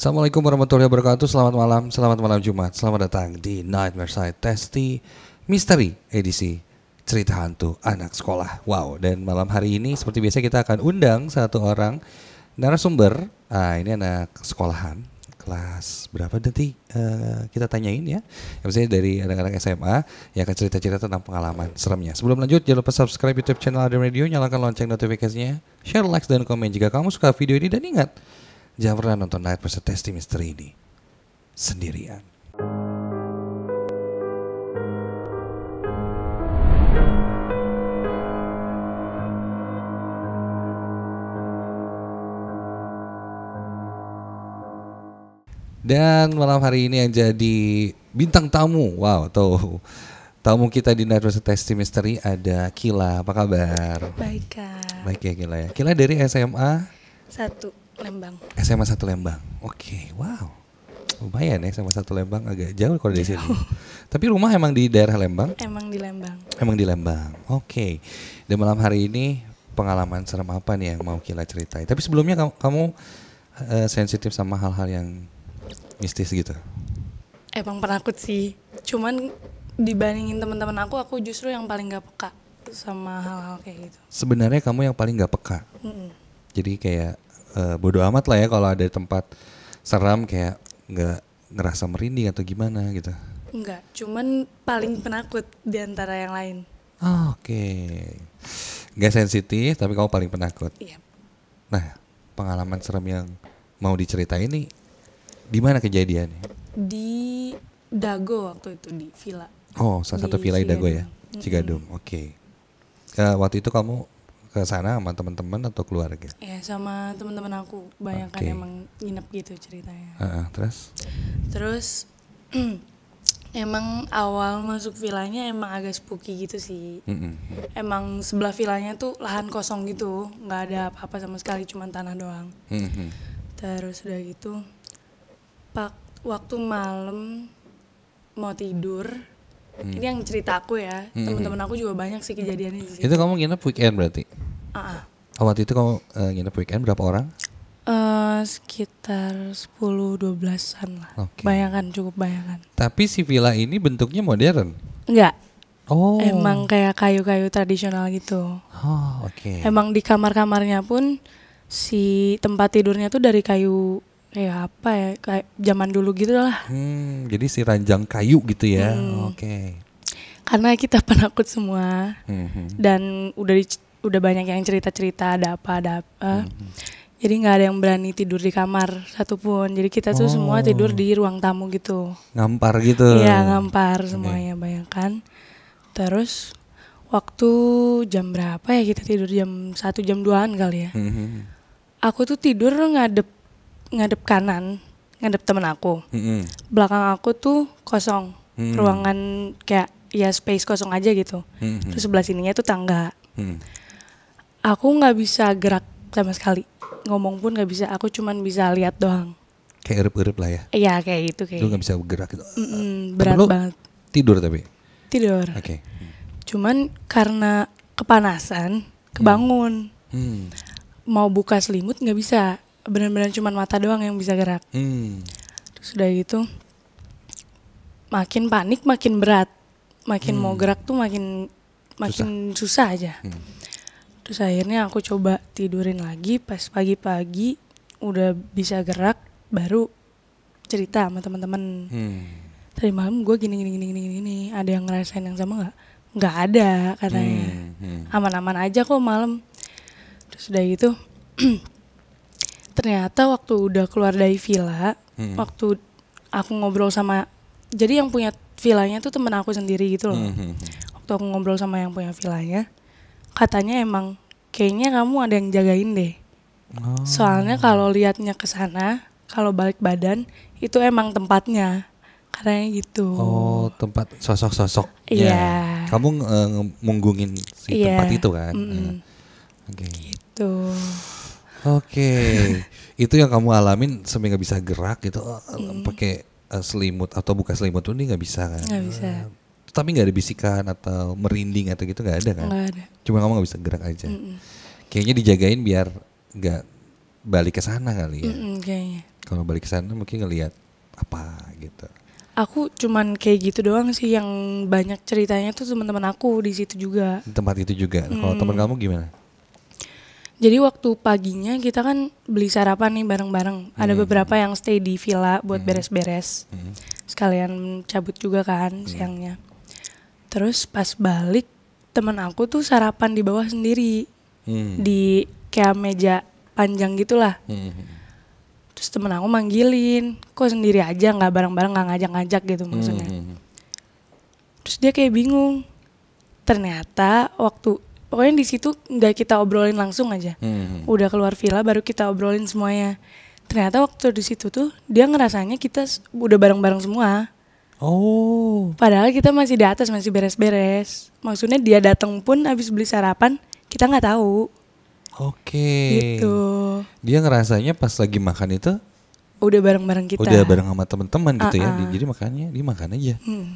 Assalamualaikum warahmatullahi wabarakatuh. Selamat malam, selamat malam Jumat. Selamat datang di Nightmare Side Testi Misteri edisi cerita hantu anak sekolah. Wow, dan malam hari ini seperti biasa kita akan undang satu orang narasumber. Ah, ini anak sekolahan kelas berapa nanti uh, kita tanyain ya. ya misalnya dari anak-anak SMA yang akan cerita-cerita tentang pengalaman seremnya. Sebelum lanjut jangan lupa subscribe YouTube channel Adam Radio, nyalakan lonceng notifikasinya, share, like dan komen jika kamu suka video ini dan ingat Jangan pernah nonton Night Person Testing Misteri ini sendirian. Dan malam hari ini yang jadi bintang tamu, wow tuh tamu kita di Night Research Testing Misteri ada Kila. Apa kabar? Baik kak. Baik ya Kila ya. Kila dari SMA? Satu. Lembang. SMA 1 Lembang. Oke, okay. wow. Lumayan ya SMA satu Lembang agak jauh kalau dari sini. Tapi rumah emang di daerah Lembang? Emang di Lembang. Emang di Lembang. Oke. Okay. Dan malam hari ini pengalaman serem apa nih yang mau kita ceritain? Tapi sebelumnya kamu, kamu uh, sensitif sama hal-hal yang mistis gitu? Emang penakut sih. Cuman dibandingin teman-teman aku, aku justru yang paling gak peka sama hal-hal kayak gitu. Sebenarnya kamu yang paling gak peka. Mm -mm. Jadi kayak uh, eh, bodoh amat lah ya kalau ada tempat seram kayak nggak ngerasa merinding atau gimana gitu. Enggak, cuman paling penakut di antara yang lain. Oh, Oke. Okay. Gak sensitif tapi kamu paling penakut. Iya. Nah, pengalaman serem yang mau diceritain ini di mana kejadiannya? Di Dago waktu itu di villa. Oh, salah satu villa di Dago ya, cigadung Mm -hmm. Oke. Okay. Eh, waktu itu kamu ke sana sama teman-teman atau keluarga? Ya sama teman-teman aku banyak okay. kan emang nginep gitu ceritanya. Uh, uh, terus? Terus emang awal masuk vilanya emang agak spooky gitu sih. Mm -mm. Emang sebelah vilanya tuh lahan kosong gitu, nggak ada apa-apa sama sekali, cuma tanah doang. Mm -hmm. Terus udah gitu, pak waktu malam mau tidur hmm. ini yang cerita aku ya hmm. teman-teman aku juga banyak sih kejadiannya di itu kamu nginep weekend berarti uh-uh. Oh, waktu itu kamu uh, nginep weekend berapa orang Uh, sekitar 10-12an lah okay. Bayangan cukup bayangkan. Tapi si villa ini bentuknya modern? Enggak Oh. Emang kayak kayu-kayu tradisional gitu. Oh, oke. Okay. Emang di kamar-kamarnya pun si tempat tidurnya tuh dari kayu kayak apa ya kayak zaman dulu gitu lah hmm, jadi si ranjang kayu gitu ya hmm. oke okay. karena kita penakut semua hmm. dan udah di, udah banyak yang cerita cerita ada apa ada apa hmm. jadi nggak ada yang berani tidur di kamar satupun jadi kita tuh oh. semua tidur di ruang tamu gitu ngampar gitu iya ngampar semuanya bayangkan terus waktu jam berapa ya kita tidur jam satu jam duaan kali ya hmm. aku tuh tidur ngadep ngadep kanan, ngadep temen aku. Mm-hmm. Belakang aku tuh kosong, mm-hmm. ruangan kayak ya space kosong aja gitu. Mm-hmm. Terus sebelah sininya tuh tangga. Mm-hmm. Aku nggak bisa gerak sama sekali, ngomong pun nggak bisa. Aku cuman bisa lihat doang. Kayak erup-erup lah ya? Iya kayak gitu kayak. Lu nggak gitu. bisa gerak gitu. mm hmm berat lu banget. Tidur tapi? Tidur. Oke. Okay. Cuman karena kepanasan, mm. kebangun. Hmm. Hmm. Mau buka selimut nggak bisa benar-benar cuman mata doang yang bisa gerak hmm. terus udah gitu makin panik makin berat makin hmm. mau gerak tuh makin makin susah, susah aja hmm. terus akhirnya aku coba tidurin lagi pas pagi-pagi udah bisa gerak baru cerita sama teman-teman hmm. tadi malam gue gini gini gini gini gini ada yang ngerasain yang sama nggak nggak ada katanya aman-aman hmm. hmm. aja kok malam terus udah gitu ternyata waktu udah keluar dari villa, hmm. waktu aku ngobrol sama jadi yang punya villanya tuh temen aku sendiri gitu loh. Hmm, hmm, hmm. Waktu aku ngobrol sama yang punya villanya, katanya emang kayaknya kamu ada yang jagain deh. Oh. Soalnya kalau liatnya ke sana, kalau balik badan itu emang tempatnya. Katanya gitu. Oh, tempat sosok-sosok. Iya. yeah. Kamu uh, munggungin si yeah. tempat itu kan. Mm -hmm. yeah. Okay. Gitu. Oke, okay. itu yang kamu alamin sampai nggak bisa gerak gitu, hmm. pakai uh, selimut atau buka selimut tuh ini nggak bisa kan? Nggak bisa. Uh, tapi nggak ada bisikan atau merinding atau gitu nggak ada kan? Nggak ada. Cuma kamu nggak bisa gerak aja. Mm -mm. Kayaknya dijagain biar nggak balik ke sana kali ya. Mm -mm, kayaknya. Kalau balik ke sana mungkin ngelihat apa gitu. Aku cuman kayak gitu doang sih yang banyak ceritanya tuh teman-teman aku di situ juga. Tempat itu juga. Kalau mm. teman kamu gimana? Jadi waktu paginya kita kan beli sarapan nih bareng-bareng. Hmm. Ada beberapa yang stay di villa buat hmm. beres-beres. Hmm. Sekalian cabut juga kan hmm. siangnya. Terus pas balik temen aku tuh sarapan di bawah sendiri. Hmm. Di kayak meja panjang gitulah. Hmm. Terus temen aku manggilin, kok sendiri aja nggak bareng-bareng nggak ngajak-ngajak gitu maksudnya. Hmm. Terus dia kayak bingung. Ternyata waktu pokoknya di situ nggak kita obrolin langsung aja hmm. udah keluar villa baru kita obrolin semuanya ternyata waktu di situ tuh dia ngerasanya kita udah bareng-bareng semua oh padahal kita masih di atas masih beres-beres maksudnya dia datang pun habis beli sarapan kita nggak tahu oke okay. gitu dia ngerasanya pas lagi makan itu udah bareng-bareng kita udah bareng sama teman-teman gitu uh -uh. ya ah, ah. jadi makannya dia makan aja hmm.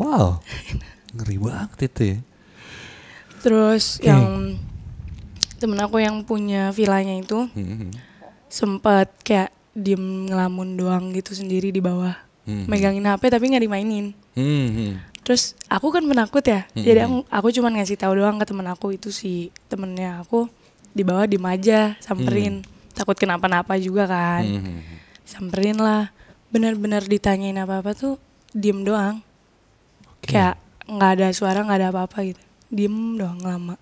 wow ngeri banget itu ya terus okay. yang temen aku yang punya villanya itu hmm. sempat kayak diem ngelamun doang gitu sendiri di bawah hmm. megangin HP tapi nggak dimainin hmm. terus aku kan penakut ya hmm. jadi aku, aku cuman ngasih tahu doang ke temen aku itu si temennya aku di bawah di aja samperin hmm. takut kenapa-napa juga kan hmm. samperin lah benar-benar ditanyain apa-apa tuh diem doang okay. kayak nggak ada suara nggak ada apa-apa gitu diem doang lama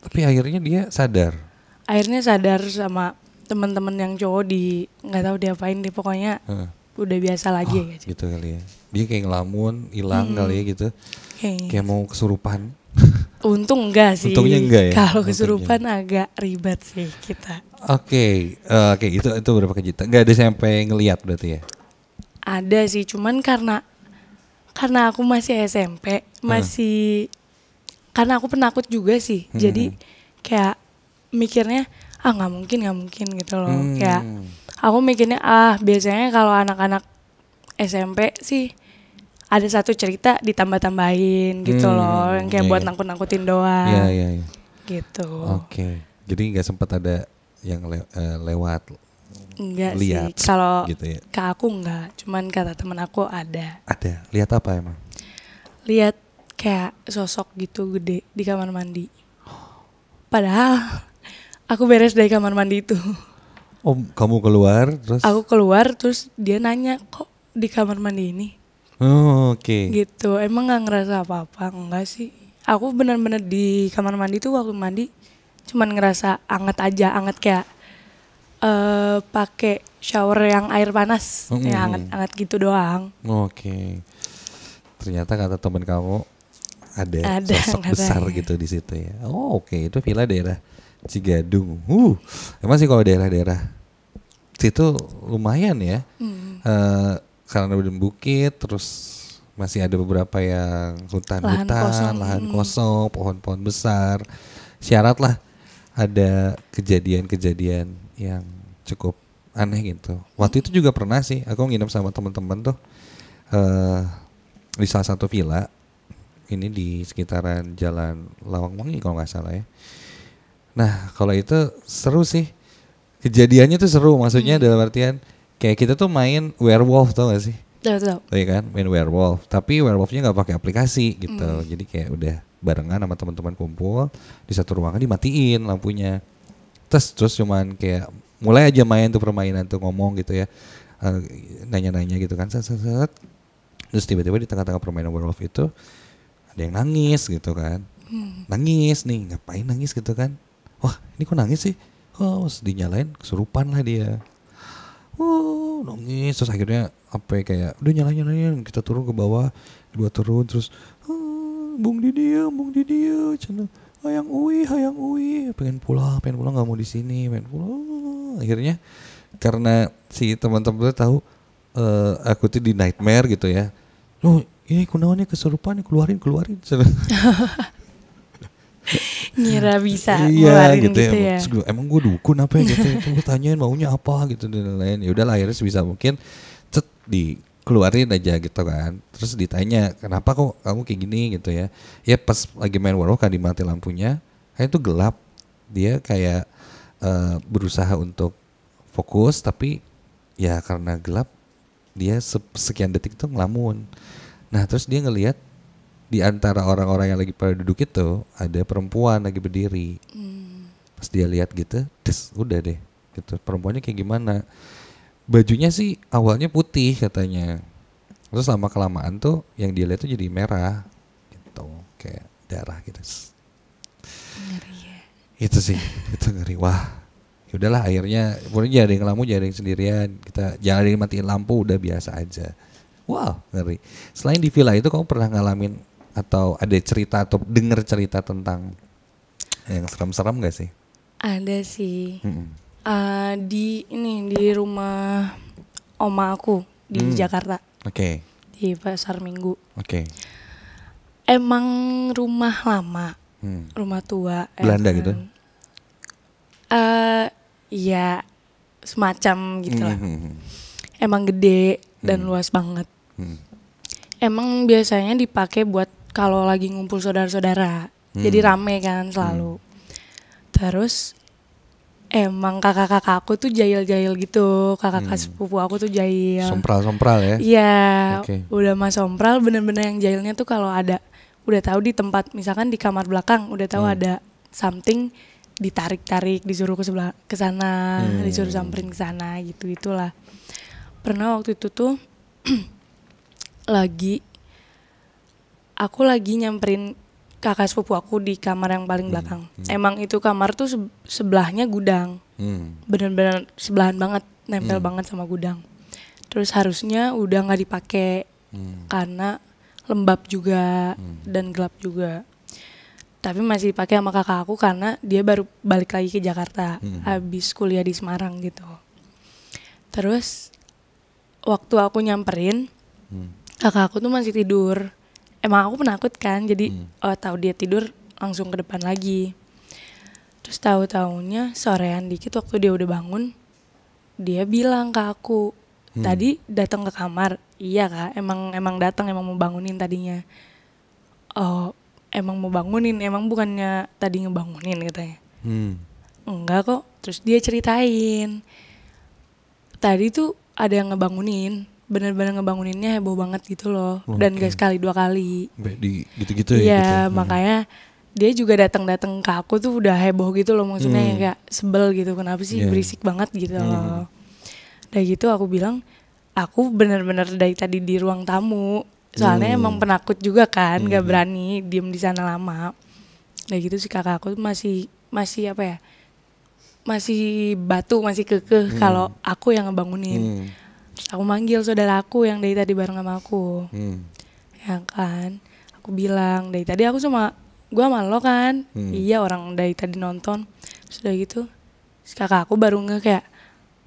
tapi akhirnya dia sadar akhirnya sadar sama teman-teman yang cowok di nggak tahu diapain deh pokoknya hmm. udah biasa lagi oh, gitu. gitu kali ya dia kayak ngelamun hilang hmm. kali ya gitu kayak, kayak gitu. mau kesurupan untung enggak sih untungnya enggak ya kalau kesurupan untungnya. agak ribet sih kita oke okay. uh, eh, oke okay. itu itu berapa kejutan nggak ada sampai ngelihat berarti ya ada sih cuman karena karena aku masih SMP masih hmm karena aku penakut juga sih hmm. jadi kayak mikirnya ah nggak mungkin nggak mungkin gitu loh hmm. kayak aku mikirnya ah biasanya kalau anak-anak SMP sih ada satu cerita ditambah-tambahin gitu hmm. loh yang kayak yeah, buat yeah. nangkut-nangkutin doang yeah, yeah, yeah. gitu oke okay. jadi nggak sempat ada yang le uh, lewat Enggak lihat sih kalau gitu ya. ke aku nggak cuman kata teman aku ada ada lihat apa emang lihat kayak sosok gitu gede di kamar mandi. Padahal aku beres dari kamar mandi itu. Oh, kamu keluar terus? Aku keluar terus dia nanya kok di kamar mandi ini. Oh, oke. Okay. Gitu. Emang nggak ngerasa apa-apa? Enggak sih. Aku bener-bener di kamar mandi tuh waktu mandi cuman ngerasa anget aja, anget kayak uh, pakai shower yang air panas, mm -hmm. yang anget-anget gitu doang. Oke. Okay ternyata kata temen kamu ada, ada sosok katanya. besar iya. gitu di situ ya. Oh oke okay. itu villa daerah Cigadung. Uh emang sih kalau daerah-daerah situ lumayan ya. Hmm. Uh, karena udah bukit terus masih ada beberapa yang hutan-hutan, lahan kosong, lahan pohon-pohon besar. Syarat lah ada kejadian-kejadian yang cukup aneh gitu. Waktu hmm. itu juga pernah sih aku nginep sama teman-teman tuh uh, di salah satu villa ini di sekitaran Jalan Lawang Lawangwangi kalau nggak salah ya. Nah kalau itu seru sih kejadiannya tuh seru maksudnya hmm. dalam artian kayak kita tuh main werewolf tau gak sih? Tahu iya tahu. kan main werewolf tapi werewolfnya nggak pakai aplikasi gitu hmm. jadi kayak udah barengan sama teman-teman kumpul di satu ruangan dimatiin lampunya terus terus cuman kayak mulai aja main tuh permainan tuh ngomong gitu ya eh, nanya-nanya gitu kan set, set, set. terus tiba-tiba di tengah-tengah permainan werewolf itu ada yang nangis gitu kan hmm. nangis nih ngapain nangis gitu kan wah ini kok nangis sih oh dinyalain kesurupan lah dia uh nangis terus akhirnya apa ya, kayak udah nyalain nyalain kita turun ke bawah dua turun terus ah, bung bung didiyo bung didiyo channel hayang ui hayang ui pengen pulang pengen pulang nggak mau di sini pengen pulang ah, akhirnya karena si teman-teman tahu uh, aku tuh di nightmare gitu ya oh, ini kunaonnya keserupaan keluarin keluarin ngira bisa iya, gitu, gitu ya. Gitu ya. Gua, emang gue dukun apa ya gitu ya. gue tanyain maunya apa gitu dan lain-lain ya udah akhirnya sebisa mungkin cet di keluarin aja gitu kan terus ditanya kenapa kok kamu kayak gini gitu ya ya pas lagi main warlock kan dimati lampunya kayak itu gelap dia kayak uh, berusaha untuk fokus tapi ya karena gelap dia sekian detik tuh ngelamun Nah terus dia ngelihat di antara orang-orang yang lagi pada duduk itu ada perempuan lagi berdiri. Hmm. Pas dia lihat gitu, des, udah deh. Gitu. Perempuannya kayak gimana? Bajunya sih awalnya putih katanya. Terus lama kelamaan tuh yang dia lihat tuh jadi merah gitu, kayak darah gitu. Ngeri ya. Itu sih, itu ngeri. Wah, udahlah akhirnya pokoknya jaring ngelamu jaring sendirian kita jangan matiin lampu udah biasa aja Wow, ngeri. Selain di villa itu kamu pernah ngalamin atau ada cerita atau dengar cerita tentang yang serem-serem gak sih? Ada sih. Mm -mm. Uh, di ini di rumah oma aku di mm. Jakarta. Oke. Okay. Di pasar Minggu. Oke. Okay. Emang rumah lama, hmm. rumah tua. Belanda and, gitu? Uh, ya semacam gitu -hmm. lah. Mm-hmm. Emang gede dan hmm. luas banget. Hmm. Emang biasanya dipakai buat kalau lagi ngumpul saudara-saudara, hmm. jadi rame kan selalu. Hmm. Terus emang kakak-kakak aku tuh jahil-jahil gitu, kakak-kakak hmm. sepupu aku tuh jahil. Sompral-sompral ya? Iya, okay. udah mas sompral bener-bener yang jahilnya tuh kalau ada udah tahu di tempat misalkan di kamar belakang udah tahu hmm. ada something ditarik-tarik disuruh ke sebelah ke sana hmm. disuruh samperin ke sana gitu itulah pernah waktu itu tuh lagi aku lagi nyamperin kakak sepupu aku di kamar yang paling hmm, belakang. Hmm. Emang itu kamar tuh sebelahnya gudang. Hmm. Bener-bener sebelahan banget, nempel hmm. banget sama gudang. Terus harusnya udah nggak dipakai hmm. karena lembab juga hmm. dan gelap juga. Tapi masih dipakai sama kakak aku karena dia baru balik lagi ke Jakarta, hmm. habis kuliah di Semarang gitu. Terus waktu aku nyamperin hmm. kakak aku tuh masih tidur emang aku penakut kan jadi hmm. oh, tahu dia tidur langsung ke depan lagi terus tahu taunya sorean dikit waktu dia udah bangun dia bilang ke aku hmm. tadi datang ke kamar iya kak emang emang datang emang mau bangunin tadinya oh emang mau bangunin emang bukannya tadi ngebangunin katanya hmm. enggak kok terus dia ceritain tadi tuh ada yang ngebangunin bener-bener ngebanguninnya heboh banget gitu loh okay. Oh, dan gak sekali dua kali di gitu-gitu ya, ya gitu. Hmm. makanya dia juga datang-datang ke aku tuh udah heboh gitu loh maksudnya hmm. kayak sebel gitu kenapa sih yeah. berisik banget gitu hmm. loh dari gitu aku bilang aku bener-bener dari tadi di ruang tamu soalnya hmm. emang penakut juga kan hmm. gak berani diem di sana lama dari gitu si kakak aku masih masih apa ya masih batu masih kekeh hmm. kalau aku yang ngebangunin hmm. aku manggil saudara aku yang dari tadi bareng sama aku hmm. ya kan aku bilang dari tadi aku cuma gua malu kan hmm. iya orang dari tadi nonton sudah gitu kakak aku baru nge kayak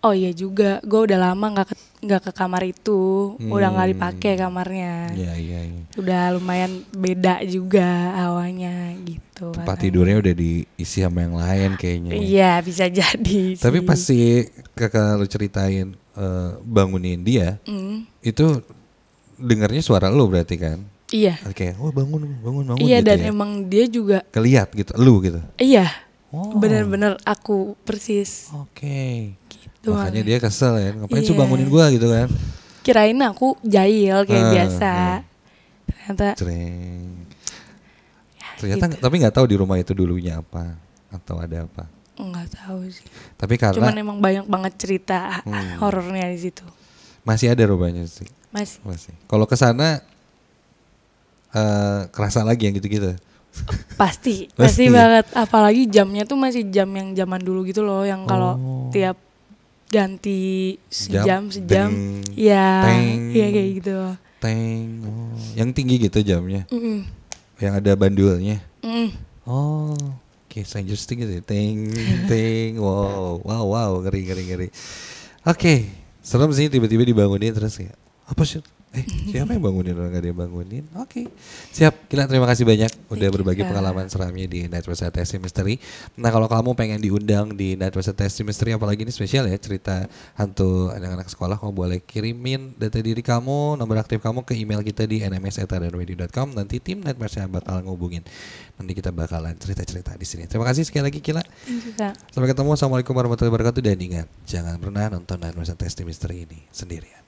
oh iya juga gue udah lama nggak ke nggak ke kamar itu hmm. udah nggak hmm. dipakai kamarnya Iya iya. ya. udah lumayan beda juga awalnya gitu tempat katanya. tidurnya udah diisi sama yang lain kayaknya ya. iya bisa jadi tapi pasti kakak lu ceritain uh, bangunin dia mm. itu dengarnya suara lu berarti kan iya oke okay. oh bangun bangun bangun iya gitu dan ya. emang dia juga keliat gitu lu gitu iya oh. bener-bener aku persis oke okay doang. Gitu Makanya dia kesel ya, ngapain yeah. sih iya. bangunin gue gitu kan. Kirain aku jahil kayak uh, biasa. Uh. Ternyata. Cering. Ya, ternyata gitu. tapi gak tahu di rumah itu dulunya apa atau ada apa. Nggak tahu sih. Tapi karena. Cuman emang banyak banget cerita hmm. horornya di situ. Masih ada rumahnya sih. Masih. Masih. Kalau kesana, uh, eh, kerasa lagi yang gitu-gitu. Pasti, pasti, pasti banget. Apalagi jamnya tuh masih jam yang zaman dulu gitu loh, yang kalau oh. tiap ganti sejam sejam ya ya kayak gitu teng oh. yang tinggi gitu jamnya mm -mm. yang ada bandulnya mm. oh Oke, okay, so interesting gitu ya. teng teng wow, wow, wow, ngeri, ngeri, ngeri. Oke, okay. serem sih tiba-tiba dibangunin terus ya. Apa sih? eh siapa yang bangunin orang gak ada bangunin oke okay. siap kita terima kasih banyak udah berbagi you, pengalaman seramnya di Night Versa Testing Misteri nah kalau kamu pengen diundang di Night Versa Testing Misteri apalagi ini spesial ya cerita hantu anak-anak sekolah kamu boleh kirimin data diri kamu nomor aktif kamu ke email kita di nms@radio.com nanti tim Night Versa bakal ngubungin nanti kita bakalan cerita-cerita di sini terima kasih sekali lagi Kila sampai ketemu assalamualaikum warahmatullahi wabarakatuh dan ingat jangan pernah nonton Night Versa Testing Misteri ini sendirian